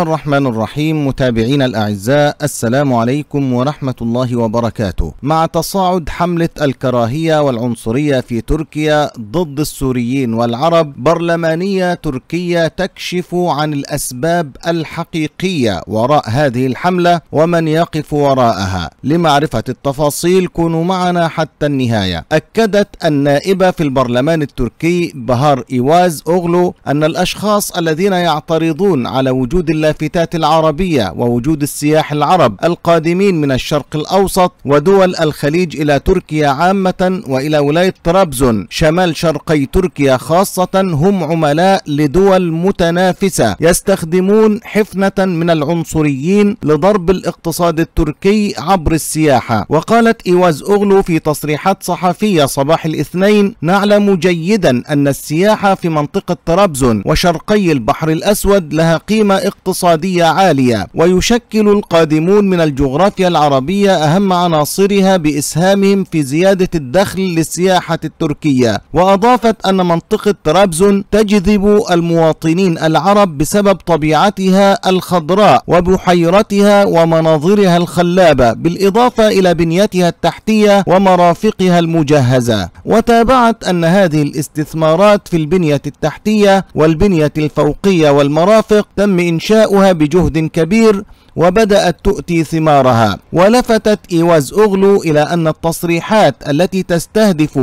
الله الرحمن الرحيم متابعينا الأعزاء السلام عليكم ورحمة الله وبركاته مع تصاعد حملة الكراهية والعنصرية في تركيا ضد السوريين والعرب برلمانية تركية تكشف عن الأسباب الحقيقية وراء هذه الحملة ومن يقف وراءها لمعرفة التفاصيل كونوا معنا حتى النهاية أكدت النائبة في البرلمان التركي بهار إيواز أغلو أن الأشخاص الذين يعترضون على وجود الله اللافتات العربية ووجود السياح العرب القادمين من الشرق الأوسط ودول الخليج إلى تركيا عامة وإلى ولاية طرابزون شمال شرقي تركيا خاصة هم عملاء لدول متنافسة يستخدمون حفنة من العنصريين لضرب الاقتصاد التركي عبر السياحة وقالت إيواز أغلو في تصريحات صحفية صباح الاثنين نعلم جيدا أن السياحة في منطقة طرابزون وشرقي البحر الأسود لها قيمة اقتصادية اقتصادية عالية ويشكل القادمون من الجغرافيا العربية أهم عناصرها بإسهامهم في زيادة الدخل للسياحة التركية وأضافت أن منطقة طرابزون تجذب المواطنين العرب بسبب طبيعتها الخضراء وبحيرتها ومناظرها الخلابة بالإضافة إلى بنيتها التحتية ومرافقها المجهزة وتابعت أن هذه الاستثمارات في البنية التحتية والبنية الفوقية والمرافق تم إنشاء إحياؤها بجهد كبير وبدأت تؤتي ثمارها ولفتت إيواز أغلو إلى أن التصريحات التي تستهدف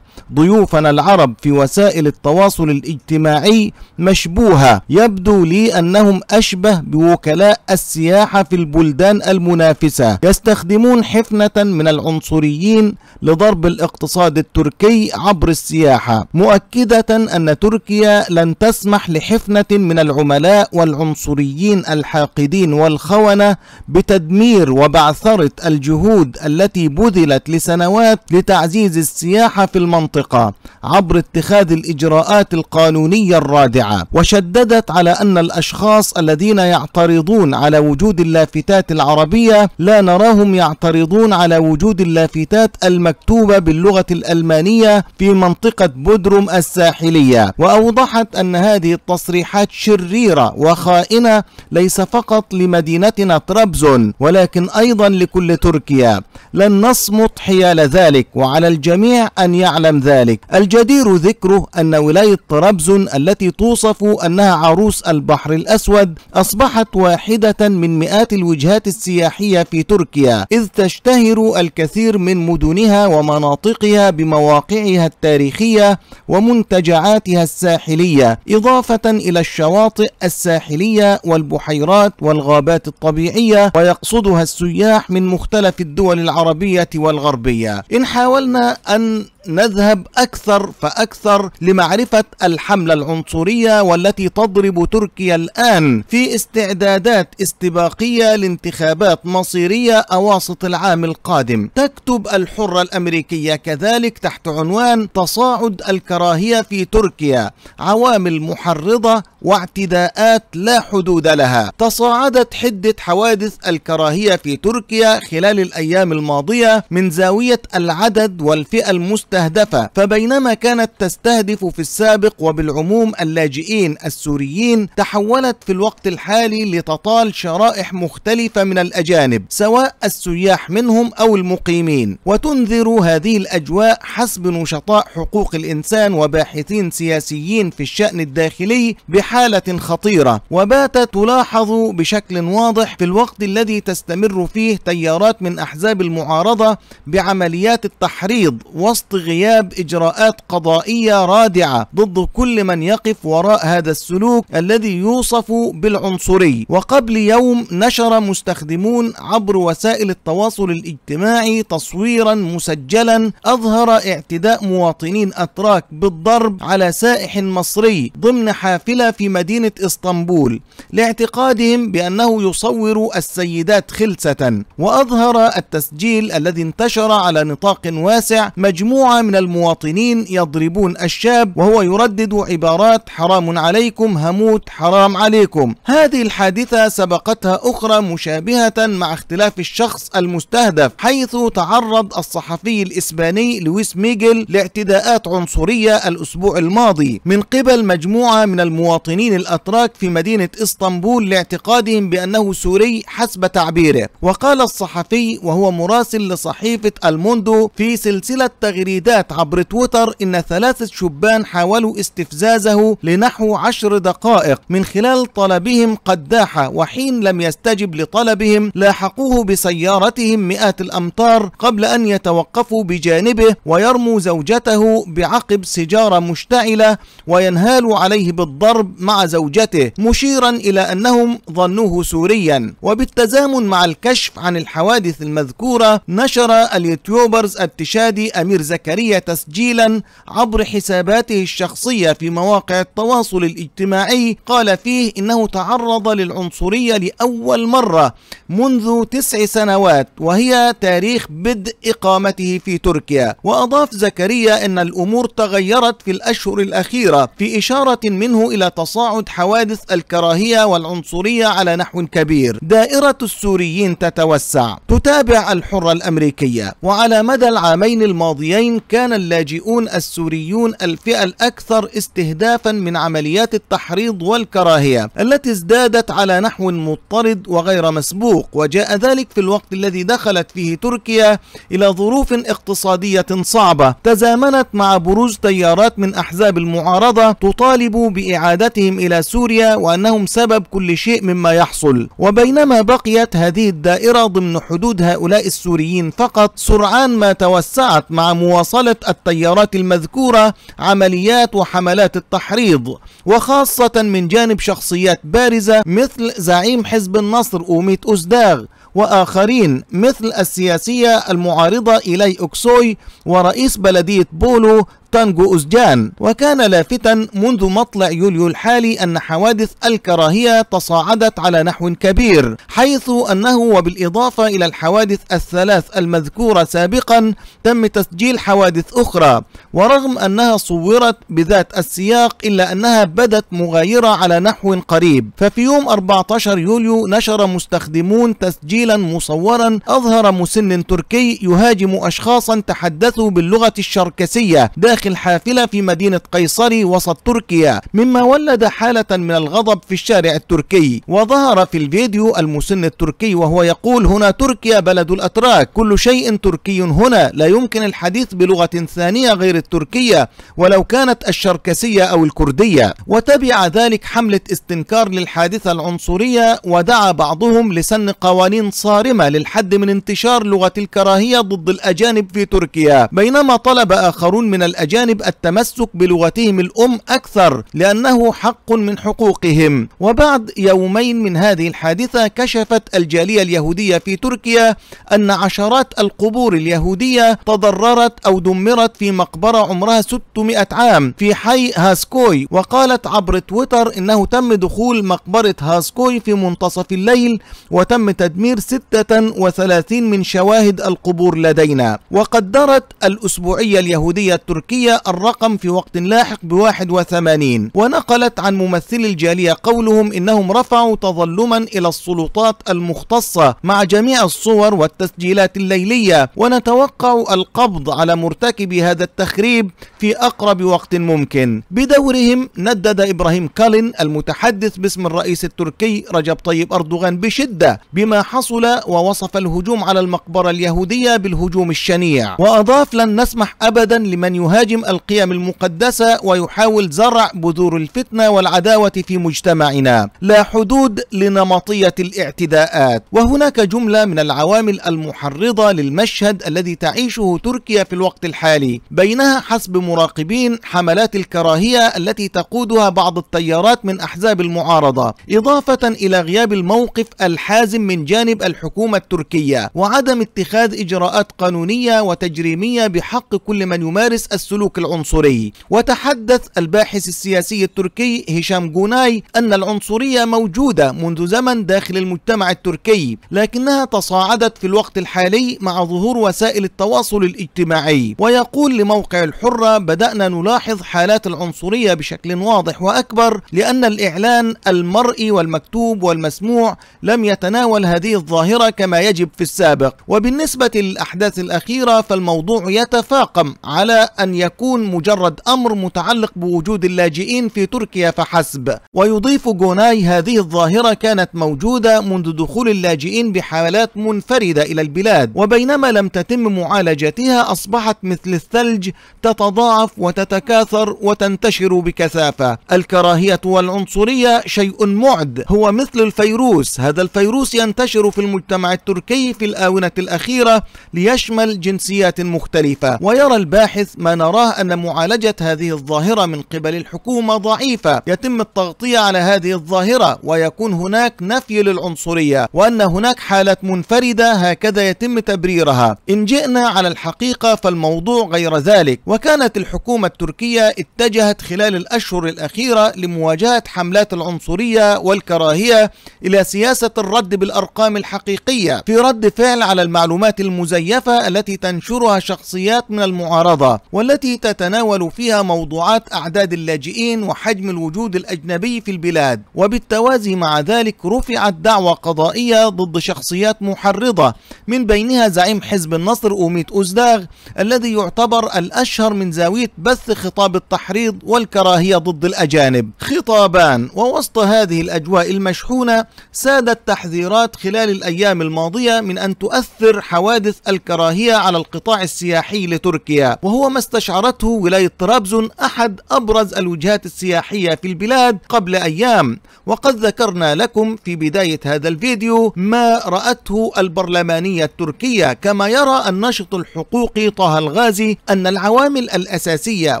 ضيوفنا العرب في وسائل التواصل الاجتماعي مشبوهة يبدو لي أنهم أشبه بوكلاء السياحة في البلدان المنافسة يستخدمون حفنة من العنصريين لضرب الاقتصاد التركي عبر السياحة مؤكدة أن تركيا لن تسمح لحفنة من العملاء والعنصريين الحاقدين والخونة بتدمير وبعثرة الجهود التي بذلت لسنوات لتعزيز السياحة في المنطقة عبر اتخاذ الإجراءات القانونية الرادعة وشددت على أن الأشخاص الذين يعترضون على وجود اللافتات العربية لا نراهم يعترضون على وجود اللافتات المكتوبة باللغة الألمانية في منطقة بودروم الساحلية وأوضحت أن هذه التصريحات شريرة وخائنة ليس فقط لمدينتنا طرابزون ولكن أيضا لكل تركيا لن نصمت حيال ذلك وعلى الجميع أن يعلم ذلك الجدير ذكره أن ولاية طرابزون التي توصف أنها عروس البحر الأسود أصبحت واحدة من مئات الوجهات السياحية في تركيا إذ تشتهر الكثير من مدنها ومناطقها بمواقعها التاريخية ومنتجعاتها الساحلية إضافة إلى الشواطئ الساحلية والبحيرات والغابات الطبيعية الطبيعية ويقصدها السياح من مختلف الدول العربية والغربية إن حاولنا أن نذهب أكثر فأكثر لمعرفة الحملة العنصرية والتي تضرب تركيا الآن في استعدادات استباقية لانتخابات مصيرية أواسط العام القادم تكتب الحرة الأمريكية كذلك تحت عنوان تصاعد الكراهية في تركيا عوامل محرضة واعتداءات لا حدود لها تصاعدت حدة حوادث الكراهية في تركيا خلال الأيام الماضية من زاوية العدد والفئة المستقبلية مستهدفة فبينما كانت تستهدف في السابق وبالعموم اللاجئين السوريين تحولت في الوقت الحالي لتطال شرائح مختلفة من الأجانب سواء السياح منهم أو المقيمين وتنذر هذه الأجواء حسب نشطاء حقوق الإنسان وباحثين سياسيين في الشأن الداخلي بحالة خطيرة وبات تلاحظ بشكل واضح في الوقت الذي تستمر فيه تيارات من أحزاب المعارضة بعمليات التحريض وسط غياب إجراءات قضائية رادعة ضد كل من يقف وراء هذا السلوك الذي يوصف بالعنصري وقبل يوم نشر مستخدمون عبر وسائل التواصل الاجتماعي تصويرا مسجلا أظهر اعتداء مواطنين أتراك بالضرب على سائح مصري ضمن حافلة في مدينة إسطنبول لاعتقادهم بأنه يصور السيدات خلسة وأظهر التسجيل الذي انتشر على نطاق واسع مجموعة من المواطنين يضربون الشاب وهو يردد عبارات حرام عليكم هموت حرام عليكم هذه الحادثة سبقتها أخرى مشابهة مع اختلاف الشخص المستهدف حيث تعرض الصحفي الإسباني لويس ميجل لاعتداءات عنصرية الأسبوع الماضي من قبل مجموعة من المواطنين الأتراك في مدينة إسطنبول لاعتقادهم بأنه سوري حسب تعبيره وقال الصحفي وهو مراسل لصحيفة الموندو في سلسلة تغريدات التهديدات عبر تويتر إن ثلاثة شبان حاولوا استفزازه لنحو عشر دقائق من خلال طلبهم قداحة وحين لم يستجب لطلبهم لاحقوه بسيارتهم مئات الأمتار قبل أن يتوقفوا بجانبه ويرموا زوجته بعقب سجارة مشتعلة وينهالوا عليه بالضرب مع زوجته مشيرا إلى أنهم ظنوه سوريا وبالتزامن مع الكشف عن الحوادث المذكورة نشر اليوتيوبرز التشادي أمير زكريا زكريا تسجيلا عبر حساباته الشخصية في مواقع التواصل الاجتماعي قال فيه إنه تعرض للعنصرية لأول مرة منذ تسع سنوات وهي تاريخ بدء إقامته في تركيا وأضاف زكريا أن الأمور تغيرت في الأشهر الأخيرة في إشارة منه إلى تصاعد حوادث الكراهية والعنصرية على نحو كبير دائرة السوريين تتوسع تتابع الحرة الأمريكية وعلى مدى العامين الماضيين الصين كان اللاجئون السوريون الفئة الأكثر استهدافا من عمليات التحريض والكراهية التي ازدادت على نحو مضطرد وغير مسبوق وجاء ذلك في الوقت الذي دخلت فيه تركيا إلى ظروف اقتصادية صعبة تزامنت مع بروز تيارات من أحزاب المعارضة تطالب بإعادتهم إلى سوريا وأنهم سبب كل شيء مما يحصل وبينما بقيت هذه الدائرة ضمن حدود هؤلاء السوريين فقط سرعان ما توسعت مع مواصلات واصلت التيارات المذكورة عمليات وحملات التحريض وخاصة من جانب شخصيات بارزة مثل زعيم حزب النصر أوميت اوزداغ وآخرين مثل السياسية المعارضة إلي أكسوي ورئيس بلدية بولو تانجو أوزجان وكان لافتا منذ مطلع يوليو الحالي أن حوادث الكراهية تصاعدت على نحو كبير حيث أنه وبالإضافة إلى الحوادث الثلاث المذكورة سابقا تم تسجيل حوادث أخرى ورغم أنها صورت بذات السياق إلا أنها بدت مغايرة على نحو قريب ففي يوم 14 يوليو نشر مستخدمون تسجيلا مصورا أظهر مسن تركي يهاجم أشخاصا تحدثوا باللغة الشركسية داخل الصواريخ الحافلة في مدينة قيصري وسط تركيا مما ولد حالة من الغضب في الشارع التركي وظهر في الفيديو المسن التركي وهو يقول هنا تركيا بلد الأتراك كل شيء تركي هنا لا يمكن الحديث بلغة ثانية غير التركية ولو كانت الشركسية أو الكردية وتبع ذلك حملة استنكار للحادثة العنصرية ودعا بعضهم لسن قوانين صارمة للحد من انتشار لغة الكراهية ضد الأجانب في تركيا بينما طلب آخرون من الأجانب جانب التمسك بلغتهم الأم أكثر لأنه حق من حقوقهم وبعد يومين من هذه الحادثة كشفت الجالية اليهودية في تركيا أن عشرات القبور اليهودية تضررت أو دمرت في مقبرة عمرها 600 عام في حي هاسكوي وقالت عبر تويتر إنه تم دخول مقبرة هاسكوي في منتصف الليل وتم تدمير 36 من شواهد القبور لدينا وقدرت الأسبوعية اليهودية التركية الأمريكية الرقم في وقت لاحق ب 81 ونقلت عن ممثل الجالية قولهم إنهم رفعوا تظلما إلى السلطات المختصة مع جميع الصور والتسجيلات الليلية ونتوقع القبض على مرتكب هذا التخريب في أقرب وقت ممكن بدورهم ندد إبراهيم كالين المتحدث باسم الرئيس التركي رجب طيب أردوغان بشدة بما حصل ووصف الهجوم على المقبرة اليهودية بالهجوم الشنيع وأضاف لن نسمح أبدا لمن يهاجم يهاجم القيم المقدسة ويحاول زرع بذور الفتنة والعداوة في مجتمعنا لا حدود لنمطية الاعتداءات وهناك جملة من العوامل المحرضة للمشهد الذي تعيشه تركيا في الوقت الحالي بينها حسب مراقبين حملات الكراهية التي تقودها بعض التيارات من أحزاب المعارضة إضافة إلى غياب الموقف الحازم من جانب الحكومة التركية وعدم اتخاذ إجراءات قانونية وتجريمية بحق كل من يمارس السلوك السلوك العنصري وتحدث الباحث السياسي التركي هشام جوناي أن العنصرية موجودة منذ زمن داخل المجتمع التركي لكنها تصاعدت في الوقت الحالي مع ظهور وسائل التواصل الاجتماعي ويقول لموقع الحرة بدأنا نلاحظ حالات العنصرية بشكل واضح وأكبر لأن الإعلان المرئي والمكتوب والمسموع لم يتناول هذه الظاهرة كما يجب في السابق وبالنسبة للأحداث الأخيرة فالموضوع يتفاقم على أن يكون مجرد أمر متعلق بوجود اللاجئين في تركيا فحسب ويضيف جوناي هذه الظاهرة كانت موجودة منذ دخول اللاجئين بحالات منفردة إلى البلاد وبينما لم تتم معالجتها أصبحت مثل الثلج تتضاعف وتتكاثر وتنتشر بكثافة الكراهية والعنصرية شيء معد هو مثل الفيروس هذا الفيروس ينتشر في المجتمع التركي في الآونة الأخيرة ليشمل جنسيات مختلفة ويرى الباحث ما نرى نراه أن معالجة هذه الظاهرة من قبل الحكومة ضعيفة يتم التغطية على هذه الظاهرة ويكون هناك نفي للعنصرية وأن هناك حالات منفردة هكذا يتم تبريرها إن جئنا على الحقيقة فالموضوع غير ذلك وكانت الحكومة التركية اتجهت خلال الأشهر الأخيرة لمواجهة حملات العنصرية والكراهية إلى سياسة الرد بالأرقام الحقيقية في رد فعل على المعلومات المزيفة التي تنشرها شخصيات من المعارضة والتي التي تتناول فيها موضوعات أعداد اللاجئين وحجم الوجود الأجنبي في البلاد وبالتوازي مع ذلك رفعت دعوى قضائية ضد شخصيات محرضة من بينها زعيم حزب النصر أوميت أوزداغ الذي يعتبر الأشهر من زاوية بث خطاب التحريض والكراهية ضد الأجانب خطابان ووسط هذه الأجواء المشحونة سادت تحذيرات خلال الأيام الماضية من أن تؤثر حوادث الكراهية على القطاع السياحي لتركيا وهو ما استشعر أشعرته ولاية طرابزون أحد أبرز الوجهات السياحية في البلاد قبل أيام وقد ذكرنا لكم في بداية هذا الفيديو ما رأته البرلمانية التركية كما يرى الناشط الحقوقي طه الغازي أن العوامل الأساسية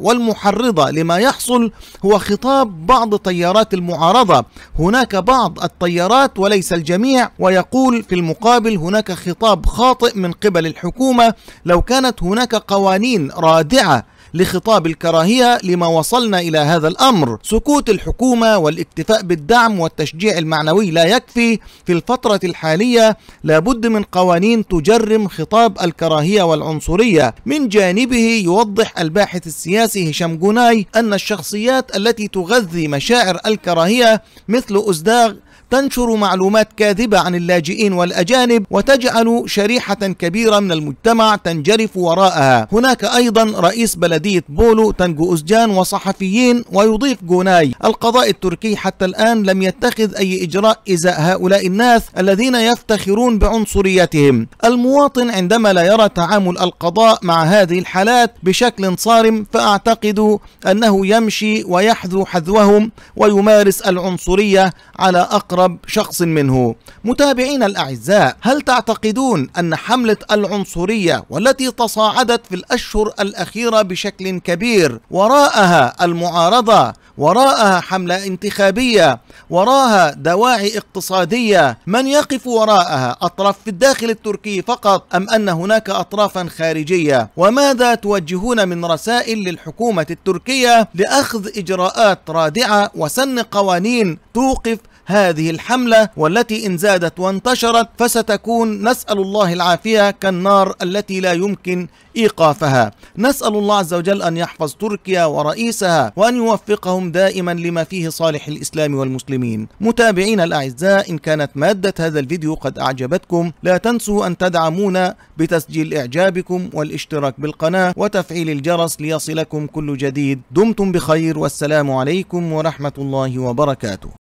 والمحرضة لما يحصل هو خطاب بعض تيارات المعارضة هناك بعض التيارات وليس الجميع ويقول في المقابل هناك خطاب خاطئ من قبل الحكومة لو كانت هناك قوانين رادعة لخطاب الكراهية لما وصلنا إلى هذا الأمر سكوت الحكومة والاكتفاء بالدعم والتشجيع المعنوي لا يكفي في الفترة الحالية لابد من قوانين تجرم خطاب الكراهية والعنصرية من جانبه يوضح الباحث السياسي هشام جوناي أن الشخصيات التي تغذي مشاعر الكراهية مثل أزداغ تنشر معلومات كاذبة عن اللاجئين والأجانب وتجعل شريحة كبيرة من المجتمع تنجرف وراءها هناك أيضا رئيس بلدية بولو تنجو أزجان وصحفيين ويضيف جوناي القضاء التركي حتى الآن لم يتخذ أي إجراء إزاء هؤلاء الناس الذين يفتخرون بعنصريتهم المواطن عندما لا يرى تعامل القضاء مع هذه الحالات بشكل صارم فأعتقد أنه يمشي ويحذو حذوهم ويمارس العنصرية على أقرب أقرب شخص منه متابعين الأعزاء هل تعتقدون أن حملة العنصرية والتي تصاعدت في الأشهر الأخيرة بشكل كبير وراءها المعارضة وراءها حملة انتخابية وراءها دواعي اقتصادية من يقف وراءها أطراف في الداخل التركي فقط أم أن هناك أطرافا خارجية وماذا توجهون من رسائل للحكومة التركية لأخذ إجراءات رادعة وسن قوانين توقف هذه الحملة والتي إن زادت وانتشرت فستكون نسأل الله العافية كالنار التي لا يمكن إيقافها نسأل الله عز وجل أن يحفظ تركيا ورئيسها وأن يوفقهم دائما لما فيه صالح الإسلام والمسلمين متابعين الأعزاء إن كانت مادة هذا الفيديو قد أعجبتكم لا تنسوا أن تدعمونا بتسجيل إعجابكم والاشتراك بالقناة وتفعيل الجرس ليصلكم كل جديد دمتم بخير والسلام عليكم ورحمة الله وبركاته